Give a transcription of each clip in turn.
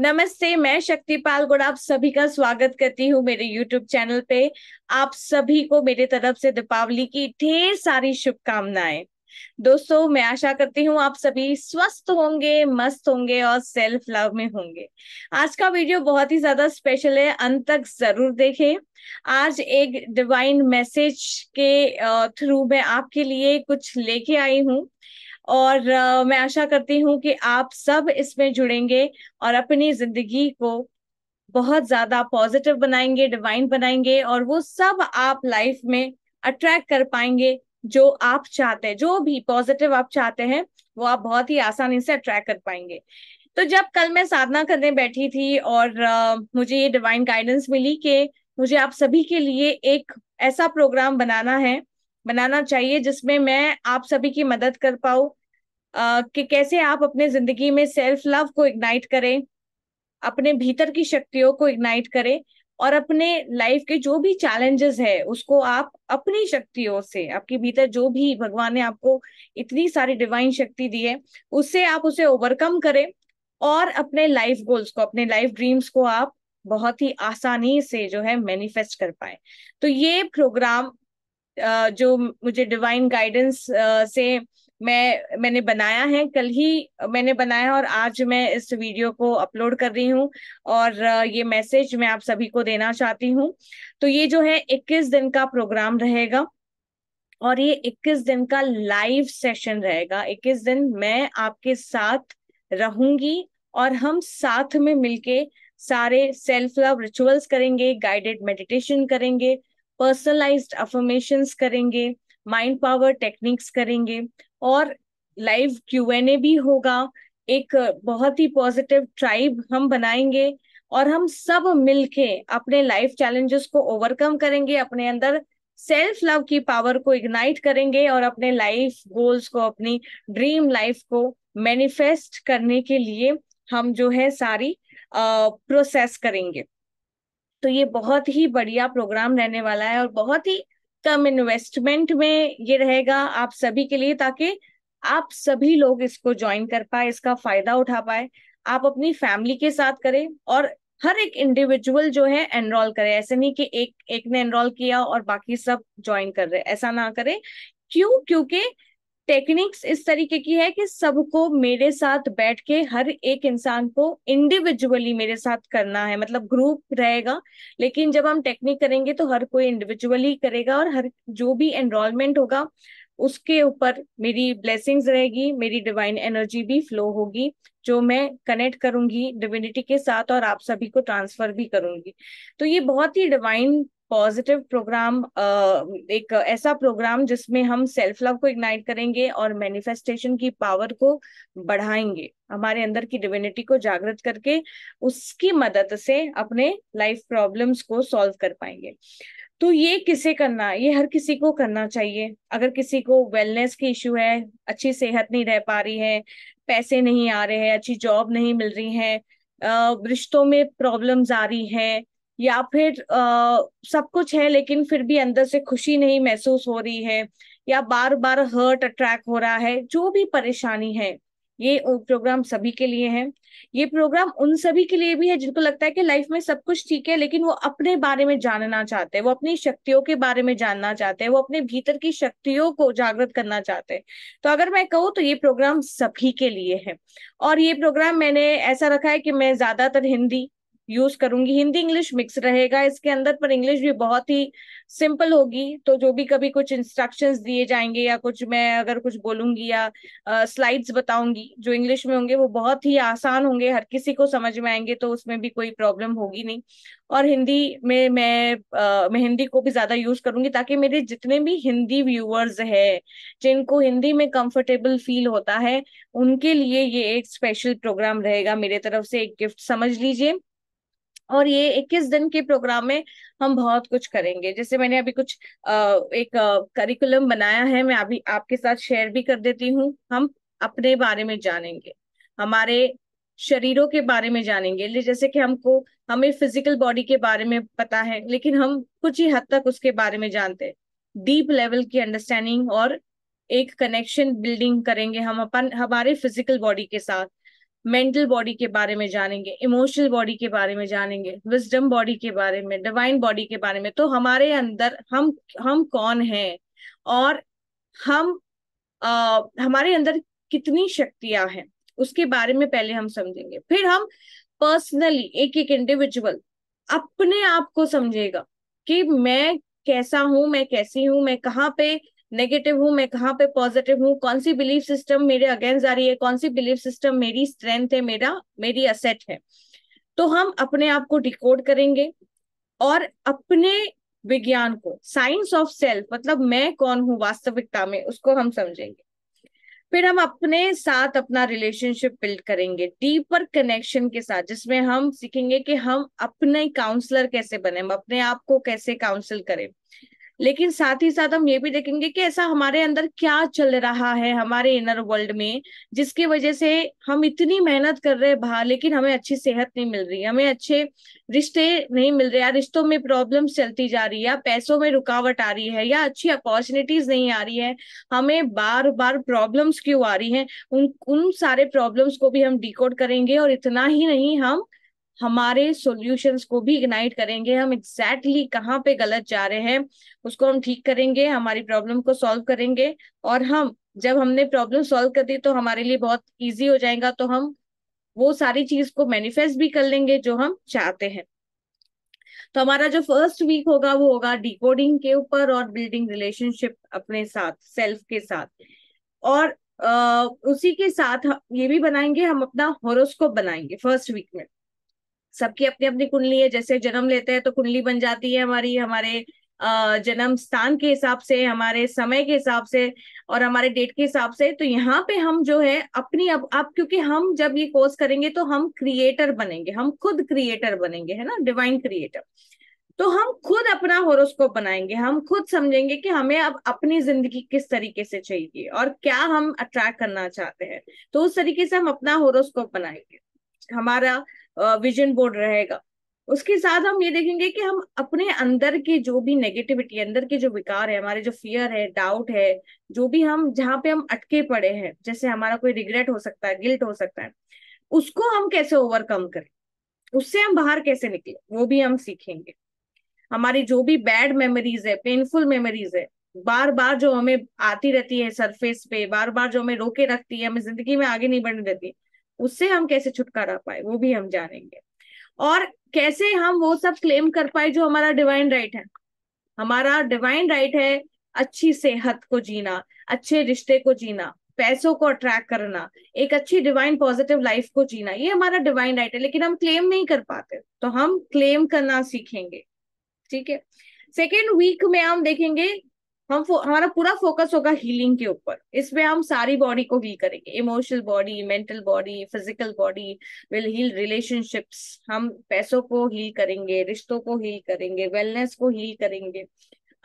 नमस्ते मैं शक्ति पाल गुड़ आप सभी का स्वागत करती हूँ मेरे यूट्यूब चैनल पे आप सभी को मेरे तरफ से दीपावली की ढेर सारी शुभकामनाएं दोस्तों मैं आशा करती हूँ आप सभी स्वस्थ होंगे मस्त होंगे और सेल्फ लव में होंगे आज का वीडियो बहुत ही ज्यादा स्पेशल है अंत तक जरूर देखें आज एक डिवाइन मैसेज के थ्रू मैं आपके लिए कुछ लेके आई हूँ और मैं आशा करती हूँ कि आप सब इसमें जुड़ेंगे और अपनी जिंदगी को बहुत ज्यादा पॉजिटिव बनाएंगे डिवाइन बनाएंगे और वो सब आप लाइफ में अट्रैक्ट कर पाएंगे जो आप चाहते हैं जो भी पॉजिटिव आप चाहते हैं वो आप बहुत ही आसानी से अट्रैक्ट कर पाएंगे तो जब कल मैं साधना करने बैठी थी और मुझे ये डिवाइन गाइडेंस मिली कि मुझे आप सभी के लिए एक ऐसा प्रोग्राम बनाना है बनाना चाहिए जिसमें मैं आप सभी की मदद कर पाऊँ कि कैसे आप अपने जिंदगी में सेल्फ लव को इग्नाइट करें अपने भीतर की शक्तियों को इग्नाइट करें और अपने लाइफ के जो भी चैलेंजेस है उसको आप अपनी शक्तियों से आपके भीतर जो भी भगवान ने आपको इतनी सारी डिवाइन शक्ति दी है उससे आप उसे ओवरकम करें और अपने लाइफ गोल्स को अपने लाइफ ड्रीम्स को आप बहुत ही आसानी से जो है मैनिफेस्ट कर पाए तो ये प्रोग्राम जो मुझे डिवाइन गाइडेंस से मैं मैंने बनाया है कल ही मैंने बनाया और आज मैं इस वीडियो को अपलोड कर रही हूँ और ये मैसेज मैं आप सभी को देना चाहती हूँ तो ये जो है 21 दिन का प्रोग्राम रहेगा और ये 21 दिन का लाइव सेशन रहेगा 21 दिन मैं आपके साथ रहूंगी और हम साथ में मिलके सारे सेल्फ लव रिचुअल्स करेंगे गाइडेड मेडिटेशन करेंगे पर्सनलाइज्ड अफर्मेशंस करेंगे माइंड पावर टेक्निक्स करेंगे और लाइव क्यू एन ए भी होगा एक बहुत ही पॉजिटिव ट्राइब हम बनाएंगे और हम सब मिलके अपने लाइफ चैलेंजेस को ओवरकम करेंगे अपने अंदर सेल्फ लव की पावर को इग्नाइट करेंगे और अपने लाइफ गोल्स को अपनी ड्रीम लाइफ को मैनिफेस्ट करने के लिए हम जो है सारी प्रोसेस करेंगे तो ये बहुत ही बढ़िया प्रोग्राम रहने वाला है और बहुत ही कम इन्वेस्टमेंट में ये रहेगा आप सभी के लिए ताकि आप सभी लोग इसको ज्वाइन कर पाए इसका फायदा उठा पाए आप अपनी फैमिली के साथ करें और हर एक इंडिविजुअल जो है एनरोल करे ऐसे नहीं कि एक एक ने एनरोल किया और बाकी सब ज्वाइन कर रहे ऐसा ना करें क्यों क्योंकि टेक्निक्स इस तरीके की है कि सबको मेरे साथ बैठ के हर एक इंसान को इंडिविजुअली मेरे साथ करना है मतलब ग्रुप रहेगा लेकिन जब हम टेक्निक करेंगे तो हर कोई इंडिविजुअली करेगा और हर जो भी एनरोलमेंट होगा उसके ऊपर मेरी ब्लेसिंग्स रहेगी मेरी डिवाइन एनर्जी भी फ्लो होगी जो मैं कनेक्ट करूंगी डिविनिटी के साथ और आप सभी को ट्रांसफर भी करूंगी तो ये बहुत ही डिवाइन पॉजिटिव प्रोग्राम एक ऐसा प्रोग्राम जिसमें हम सेल्फ लव को इग्नाइट करेंगे और मैनिफेस्टेशन की पावर को बढ़ाएंगे हमारे अंदर की डिविनिटी को जागृत करके उसकी मदद से अपने लाइफ प्रॉब्लम्स को सॉल्व कर पाएंगे तो ये किसे करना ये हर किसी को करना चाहिए अगर किसी को वेलनेस की इशू है अच्छी सेहत नहीं रह पा रही है पैसे नहीं आ रहे हैं अच्छी जॉब नहीं मिल रही है रिश्तों में प्रॉब्लम्स आ रही है या फिर आ, सब कुछ है लेकिन फिर भी अंदर से खुशी नहीं महसूस हो रही है या बार बार हर्ट अट्रैक्ट हो रहा है जो भी परेशानी है ये प्रोग्राम सभी के लिए है ये प्रोग्राम उन सभी के लिए भी है जिनको लगता है कि लाइफ में सब कुछ ठीक है लेकिन वो अपने बारे में जानना चाहते हैं वो अपनी शक्तियों के बारे में जानना चाहते हैं वो अपने भीतर की शक्तियों को जागृत करना चाहते हैं तो अगर मैं कहूँ तो ये प्रोग्राम सभी के लिए है और ये प्रोग्राम मैंने ऐसा रखा है कि मैं ज्यादातर हिंदी यूज करूंगी हिंदी इंग्लिश मिक्स रहेगा इसके अंदर पर इंग्लिश भी बहुत ही सिंपल होगी तो जो भी कभी कुछ इंस्ट्रक्शंस दिए जाएंगे या कुछ मैं अगर कुछ बोलूंगी या स्लाइड्स बताऊंगी जो इंग्लिश में होंगे वो बहुत ही आसान होंगे हर किसी को समझ में आएंगे तो उसमें भी कोई प्रॉब्लम होगी नहीं और हिंदी में मैं आ, मैं हिंदी को भी ज्यादा यूज करूंगी ताकि मेरे जितने भी हिंदी व्यूअर्स है जिनको हिंदी में कंफर्टेबल फील होता है उनके लिए ये एक स्पेशल प्रोग्राम रहेगा मेरे तरफ से एक गिफ्ट समझ लीजिए और ये इक्कीस दिन के प्रोग्राम में हम बहुत कुछ करेंगे जैसे मैंने अभी कुछ एक करिकुलम बनाया है मैं अभी आपके साथ शेयर भी कर देती हूँ हम अपने बारे में जानेंगे हमारे शरीरों के बारे में जानेंगे जैसे कि हमको हमें फिजिकल बॉडी के बारे में पता है लेकिन हम कुछ ही हद तक उसके बारे में जानते हैं डीप लेवल की अंडरस्टैंडिंग और एक कनेक्शन बिल्डिंग करेंगे हम अपन हमारे फिजिकल बॉडी के साथ मेंटल बॉडी के बारे में जानेंगे इमोशनल बॉडी के बारे में जानेंगे विजडम बॉडी के बारे में डिवाइन बॉडी के बारे में तो हमारे अंदर हम हम कौन हैं और हम आ, हमारे अंदर कितनी शक्तियां हैं उसके बारे में पहले हम समझेंगे फिर हम पर्सनली एक एक इंडिविजुअल अपने आप को समझेगा कि मैं कैसा हूं मैं कैसी हूं मैं कहाँ पे नेगेटिव हूँ मैं कहाँ पे पॉजिटिव हूँ कौन सी बिलीफ सिस्टम मेरे अगेंस्ट आ रही है कौन सी बिलीफ सिस्टम मेरी स्ट्रेंथ है मेरा मेरी असेट है तो हम अपने आप को डिकोड करेंगे और अपने विज्ञान को साइंस ऑफ सेल्फ मतलब मैं कौन हूँ वास्तविकता में उसको हम समझेंगे फिर हम अपने साथ अपना रिलेशनशिप बिल्ड करेंगे डीपर कनेक्शन के साथ जिसमें हम सीखेंगे कि हम अपने काउंसलर कैसे बने हम अपने आप को कैसे काउंसिल करें लेकिन साथ ही साथ हम ये भी देखेंगे कि ऐसा हमारे अंदर क्या चल रहा है हमारे इनर वर्ल्ड में जिसकी वजह से हम इतनी मेहनत कर रहे हैं बाहर लेकिन हमें अच्छी सेहत नहीं मिल रही हमें अच्छे रिश्ते नहीं मिल रहे या रिश्तों में प्रॉब्लम चलती जा रही है या पैसों में रुकावट आ रही है या अच्छी अपॉर्चुनिटीज नहीं आ रही है हमें बार बार प्रॉब्लम्स क्यों आ रही है उन उन सारे प्रॉब्लम्स को भी हम डिकोड करेंगे और इतना ही नहीं हम हमारे सॉल्यूशंस को भी इग्नाइट करेंगे हम एग्जैक्टली exactly कहाँ पे गलत जा रहे हैं उसको हम ठीक करेंगे हमारी प्रॉब्लम को सॉल्व करेंगे और हम जब हमने प्रॉब्लम सॉल्व कर दी तो हमारे लिए बहुत ईजी हो जाएगा तो हम वो सारी चीज को मैनिफेस्ट भी कर लेंगे जो हम चाहते हैं तो हमारा जो फर्स्ट वीक होगा वो होगा डिकोडिंग के ऊपर और बिल्डिंग रिलेशनशिप अपने साथ सेल्फ के साथ और आ, उसी के साथ ये भी बनाएंगे हम अपना हॉरोस्कोप बनाएंगे फर्स्ट वीक में सबकी अपनी अपनी कुंडली है जैसे जन्म लेते हैं तो कुंडली बन जाती है हमारी हमारे जन्म स्थान के हिसाब से हमारे समय के हिसाब से और हमारे डेट के हिसाब से तो यहाँ पे हम जो है अपनी अब अब क्योंकि हम जब ये कोर्स करेंगे तो हम क्रिएटर बनेंगे हम खुद क्रिएटर बनेंगे है ना डिवाइन क्रिएटर तो हम खुद अपना होरोस्कोप बनाएंगे हम खुद समझेंगे कि हमें अब अपनी जिंदगी किस तरीके से चाहिए और क्या हम अट्रैक्ट करना चाहते हैं तो उस तरीके से हम अपना होरोस्कोप बनाएंगे हमारा विजन बोर्ड रहेगा उसके साथ हम ये देखेंगे कि हम अपने अंदर के जो भी नेगेटिविटी अंदर के जो विकार है हमारे जो फियर है डाउट है जो भी हम जहाँ पे हम अटके पड़े हैं जैसे हमारा कोई रिग्रेट हो सकता है गिल्ट हो सकता है उसको हम कैसे ओवरकम करें उससे हम बाहर कैसे निकले वो भी हम सीखेंगे हमारी जो भी बैड मेमोरीज है पेनफुल मेमोरीज है बार बार जो हमें आती रहती है सरफेस पे बार बार जो हमें रोके रखती है हमें जिंदगी में आगे नहीं बढ़ने देती है उससे हम कैसे छुटकारा पाए वो भी हम जानेंगे और कैसे हम वो सब क्लेम कर पाए जो हमारा डिवाइन राइट है हमारा डिवाइन राइट है अच्छी सेहत को जीना अच्छे रिश्ते को जीना पैसों को अट्रैक्ट करना एक अच्छी डिवाइन पॉजिटिव लाइफ को जीना ये हमारा डिवाइन राइट है लेकिन हम क्लेम नहीं कर पाते तो हम क्लेम करना सीखेंगे ठीक है सेकेंड वीक में हम देखेंगे हम हमारा पूरा फोकस होगा हीलिंग के ऊपर इसमें हम सारी बॉडी को हील करेंगे emotional body mental body physical body will heal relationships हम पैसों को हील करेंगे रिश्तों को हील करेंगे वेलनेस को हील करेंगे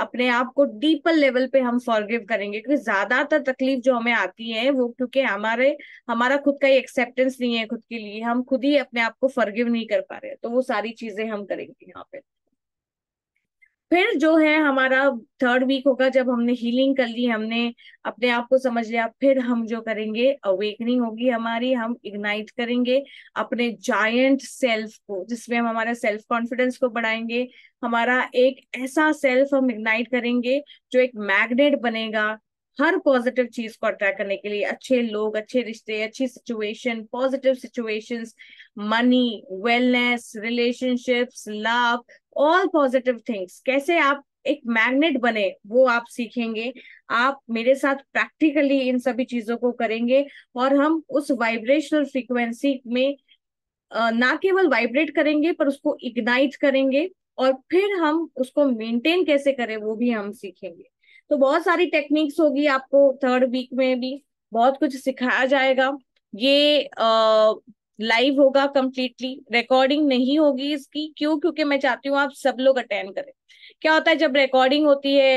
अपने आप को डीपर लेवल पे हम फॉरगिव करेंगे क्योंकि ज्यादातर तकलीफ जो हमें आती है वो क्योंकि हमारे हमारा खुद का ही एक्सेप्टेंस नहीं है खुद के लिए हम खुद ही अपने आप को फॉरगिव नहीं कर पा रहे तो वो सारी चीजें हम करेंगे यहाँ पे फिर जो है हमारा थर्ड वीक होगा जब हमने हीलिंग कर ली हमने अपने आप को समझ लिया फिर हम जो करेंगे अवेकनिंग होगी हमारी हम इग्नाइट करेंगे अपने जायंट सेल्फ को जिसमें हम हमारा सेल्फ कॉन्फिडेंस को बढ़ाएंगे हमारा एक ऐसा सेल्फ हम इग्नाइट करेंगे जो एक मैग्नेट बनेगा हर पॉजिटिव चीज को अट्रैक्ट करने के लिए अच्छे लोग अच्छे रिश्ते अच्छी situation positive situations money wellness relationships love all positive things कैसे आप एक मैग्नेट बने वो आप सीखेंगे आप मेरे साथ प्रैक्टिकली इन सभी चीजों को करेंगे और हम उस वाइब्रेशनल फ्रीक्वेंसी में ना केवल वाइब्रेट करेंगे पर उसको इग्नाइट करेंगे और फिर हम उसको मेंटेन कैसे करें वो भी हम सीखेंगे तो बहुत सारी टेक्निक्स होगी आपको थर्ड वीक में भी बहुत कुछ सिखाया जाएगा ये लाइव होगा कम्प्लीटली रिकॉर्डिंग नहीं होगी इसकी क्यों क्योंकि मैं चाहती हूँ आप सब लोग अटेंड करें क्या होता है जब रिकॉर्डिंग होती है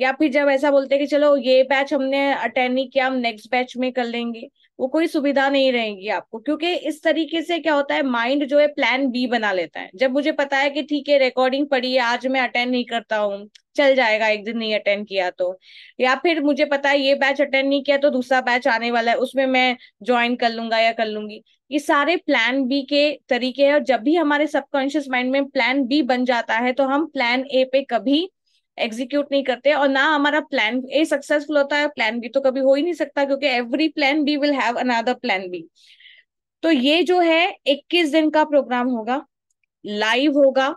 या फिर जब ऐसा बोलते हैं कि चलो ये बैच हमने अटेंड नहीं किया हम नेक्स्ट बैच में कर लेंगे वो कोई सुविधा नहीं रहेगी आपको क्योंकि इस तरीके से क्या होता है माइंड जो है प्लान बी बना लेता है जब मुझे पता है कि ठीक है रिकॉर्डिंग पड़ी है आज मैं अटेंड नहीं करता हूँ चल जाएगा एक दिन नहीं अटेंड किया तो या फिर मुझे पता है ये बैच अटेंड नहीं किया तो दूसरा बैच आने वाला है उसमें मैं ज्वाइन कर लूंगा या कर लूंगी ये सारे प्लान बी के तरीके हैं और जब भी हमारे सबकॉन्शियस माइंड में प्लान बी बन जाता है तो हम प्लान ए पे कभी एग्जीक्यूट नहीं करते और ना हमारा प्लान ए सक्सेसफुल होता है प्लान बी तो कभी हो ही नहीं सकता क्योंकि every plan B will have another plan B तो ये जो है 21 दिन का प्रोग्राम होगा लाइव होगा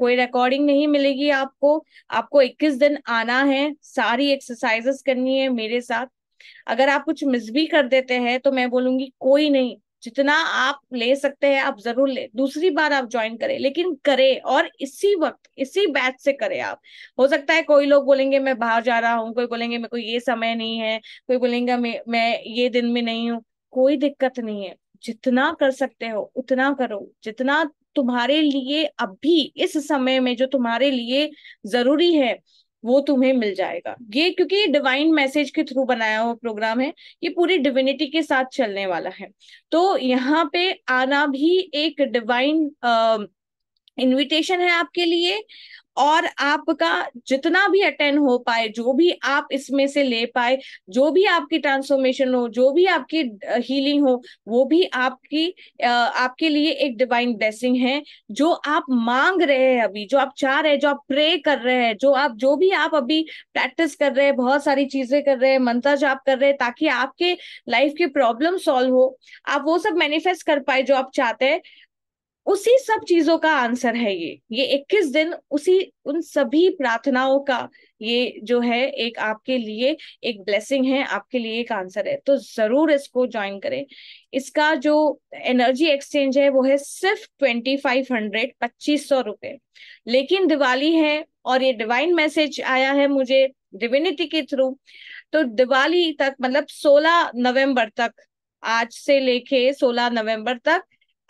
कोई रिकॉर्डिंग नहीं मिलेगी आपको आपको 21 दिन आना है सारी एक्सरसाइजेस करनी है मेरे साथ अगर आप कुछ मिस भी कर देते हैं तो मैं बोलूंगी कोई नहीं जितना आप ले सकते हैं आप जरूर ले दूसरी बार आप ज्वाइन करें लेकिन करें और इसी वक्त इसी बैच से करें आप हो सकता है कोई लोग बोलेंगे मैं बाहर जा रहा हूँ कोई बोलेंगे मेरे को ये समय नहीं है कोई बोलेंगे मैं मैं ये दिन में नहीं हूँ कोई दिक्कत नहीं है जितना कर सकते हो उतना करो जितना तुम्हारे लिए अभी इस समय में जो तुम्हारे लिए जरूरी है वो तुम्हें मिल जाएगा ये क्योंकि ये डिवाइन मैसेज के थ्रू बनाया हुआ प्रोग्राम है ये पूरी डिविनिटी के साथ चलने वाला है तो यहाँ पे आना भी एक डिवाइन इनविटेशन है आपके लिए और आपका जितना भी अटेंड हो पाए जो भी आप इसमें से ले पाए जो भी आपकी ट्रांसफॉर्मेशन हो जो भी आपकी हीलिंग हो वो भी आपकी आपके लिए एक डिवाइन ब्लेसिंग है जो आप मांग रहे हैं अभी जो आप चाह रहे हैं जो आप प्रे कर रहे हैं जो आप जो भी आप अभी प्रैक्टिस कर रहे हैं बहुत सारी चीजें कर रहे हैं मंत्र जाप कर रहे हैं ताकि आपके लाइफ की प्रॉब्लम सॉल्व हो आप वो सब मैनिफेस्ट कर पाए जो आप चाहते हैं उसी सब चीजों का आंसर है ये ये 21 दिन उसी उन सभी प्रार्थनाओं का ये जो है एक आपके लिए एक ब्लेसिंग है आपके लिए एक आंसर है तो जरूर इसको ज्वाइन करें इसका जो एनर्जी एक्सचेंज है वो है सिर्फ ट्वेंटी फाइव हंड्रेड पच्चीस सौ रुपए लेकिन दिवाली है और ये डिवाइन मैसेज आया है मुझे डिविनिटी के थ्रू तो दिवाली तक मतलब सोलह नवम्बर तक आज से लेके सोलह नवम्बर तक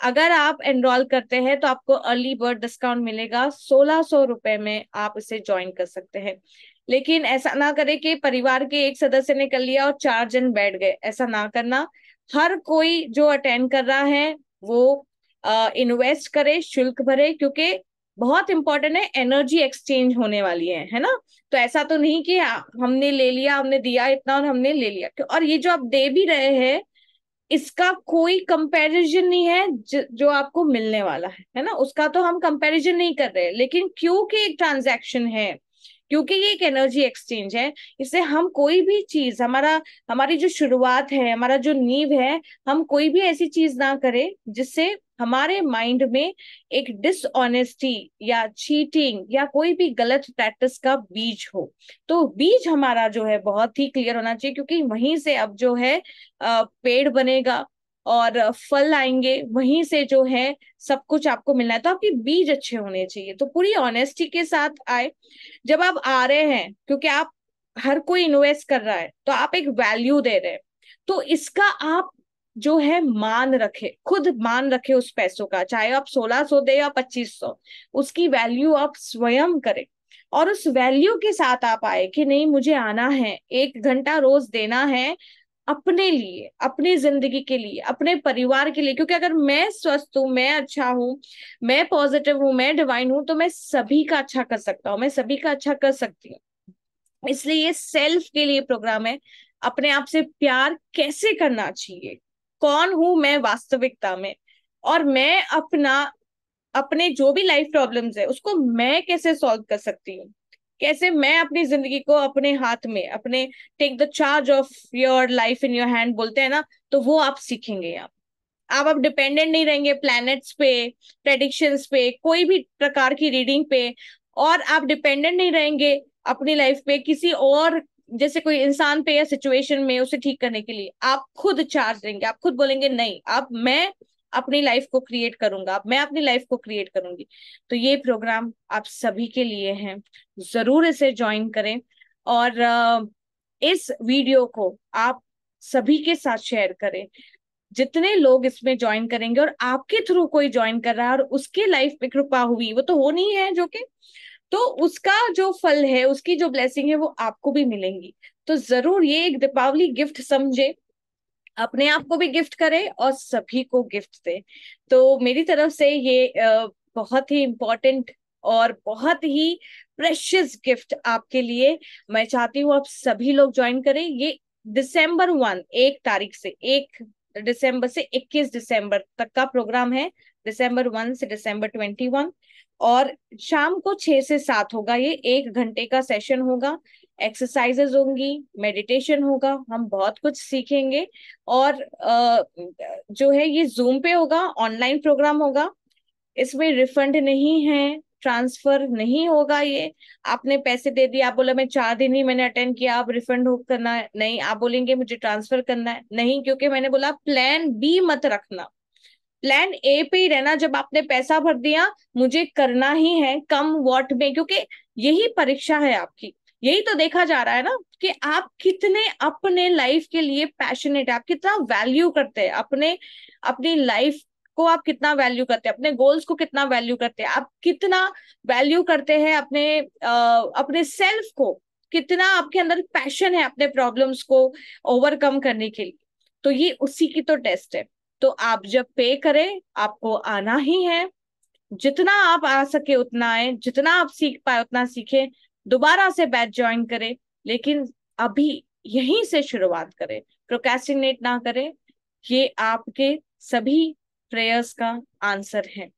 अगर आप एनरोल करते हैं तो आपको अर्ली बर्ड डिस्काउंट मिलेगा सोलह सौ रुपए में आप इसे ज्वाइन कर सकते हैं लेकिन ऐसा ना करें कि परिवार के एक सदस्य ने कर लिया और चार जन बैठ गए ऐसा ना करना हर कोई जो अटेंड कर रहा है वो इन्वेस्ट करे शुल्क भरे क्योंकि बहुत इंपॉर्टेंट है एनर्जी एक्सचेंज होने वाली है है ना तो ऐसा तो नहीं कि हाँ, हमने ले लिया हमने दिया इतना और हमने ले लिया और ये जो आप दे भी रहे हैं इसका कोई कंपैरिजन नहीं है ज, जो आपको मिलने वाला है है ना उसका तो हम कंपैरिजन नहीं कर रहे लेकिन क्योंकि एक ट्रांजैक्शन है क्योंकि ये एक एनर्जी एक्सचेंज है इससे हम कोई भी चीज हमारा हमारी जो शुरुआत है हमारा जो नींव है हम कोई भी ऐसी चीज ना करें जिससे हमारे माइंड में एक डिसऑनेस्टी या चीटिंग या कोई भी गलत प्रैक्टिस का बीज हो तो बीज हमारा जो है बहुत ही क्लियर होना चाहिए क्योंकि वहीं से अब जो है पेड़ बनेगा और फल आएंगे वहीं से जो है सब कुछ आपको मिलना है तो आपके बीज अच्छे होने चाहिए तो पूरी ऑनेस्टी के साथ आए जब आप आ रहे हैं क्योंकि आप हर कोई इन्वेस्ट कर रहा है तो आप एक वैल्यू दे रहे हैं तो इसका आप जो है मान रखे खुद मान रखे उस पैसों का चाहे आप सोलह सौ दे या पच्चीस सौ उसकी वैल्यू आप स्वयं करें और उस वैल्यू के साथ आप आए कि नहीं मुझे आना है एक घंटा रोज देना है अपने लिए अपनी जिंदगी के लिए अपने परिवार के लिए क्योंकि अगर मैं स्वस्थ हूँ मैं अच्छा हूँ मैं पॉजिटिव हूँ मैं डिवाइन हूँ तो मैं सभी का अच्छा कर सकता हूँ मैं सभी का अच्छा कर सकती हूँ इसलिए ये सेल्फ के लिए प्रोग्राम है अपने आप से प्यार कैसे करना चाहिए कौन हूं मैं वास्तविकता में और मैं अपना अपने जो भी लाइफ प्रॉब्लम्स है उसको मैं कैसे सॉल्व कर सकती हूँ कैसे मैं अपनी जिंदगी को अपने हाथ में अपने take the charge of your life in your hand बोलते हैं ना तो वो आप सीखेंगे आप आप अब डिपेंडेंट नहीं रहेंगे प्लैनेट्स पे प्रेडिक्शंस पे कोई भी प्रकार की रीडिंग पे और आप डिपेंडेंट नहीं रहेंगे अपनी लाइफ पे किसी और जैसे कोई इंसान पे या सिचुएशन में उसे ठीक करने के लिए आप खुद चार्ज देंगे आप खुद बोलेंगे नहीं अब मैं अपनी लाइफ को क्रिएट करूंगा अब मैं अपनी लाइफ को क्रिएट करूंगी तो ये प्रोग्राम आप सभी के लिए है जरूर इसे ज्वाइन करें और इस वीडियो को आप सभी के साथ शेयर करें जितने लोग इसमें ज्वाइन करेंगे और आपके थ्रू कोई ज्वाइन कर रहा है और उसके लाइफ पे कृपा हुई वो तो हो नहीं है जो कि तो उसका जो फल है उसकी जो ब्लेसिंग है वो आपको भी मिलेंगी तो जरूर ये एक दीपावली गिफ्ट समझे अपने आप को भी गिफ्ट करें और सभी को गिफ्ट दे तो मेरी तरफ से ये बहुत ही इम्पोर्टेंट और बहुत ही प्रेशियस गिफ्ट आपके लिए मैं चाहती हूँ आप सभी लोग ज्वाइन करें ये दिसंबर वन एक तारीख से एक दिसंबर से 21 दिसंबर तक का प्रोग्राम है दिसंबर वन से दिसंबर वन और शाम को छह से सात होगा ये एक घंटे का सेशन होगा एक्सरसाइजेज होंगी मेडिटेशन होगा हम बहुत कुछ सीखेंगे और जो है ये जूम पे होगा ऑनलाइन प्रोग्राम होगा इसमें रिफंड नहीं है ट्रांसफर नहीं होगा ये आपने पैसे दे दिए आप बोला मैं चार दिन ही मैंने अटेंड किया आप रिफंड हो करना है नहीं आप बोलेंगे मुझे ट्रांसफर करना है नहीं क्योंकि मैंने बोला प्लान बी मत रखना प्लान ए पे ही रहना जब आपने पैसा भर दिया मुझे करना ही है कम वॉट में क्योंकि यही परीक्षा है आपकी यही तो देखा जा रहा है ना कि आप कितने अपने लाइफ के लिए पैशनेट है आप कितना वैल्यू करते हैं अपने अपनी लाइफ को आप कितना वैल्यू करते हैं अपने गोल्स को कितना वैल्यू करते हैं आप कितना वैल्यू करते हैं अपने आ, अपने सेल्फ को कितना आपके अंदर पैशन है अपने प्रॉब्लम्स को ओवरकम करने के लिए तो ये उसी की तो टेस्ट है तो आप जब पे करें आपको आना ही है जितना आप आ सके उतना आए जितना आप सीख पाए उतना सीखे दोबारा से बैच ज्वाइन करें लेकिन अभी यहीं से शुरुआत करें प्रोकेस्टिनेट ना करें ये आपके सभी प्रेयर्स का आंसर है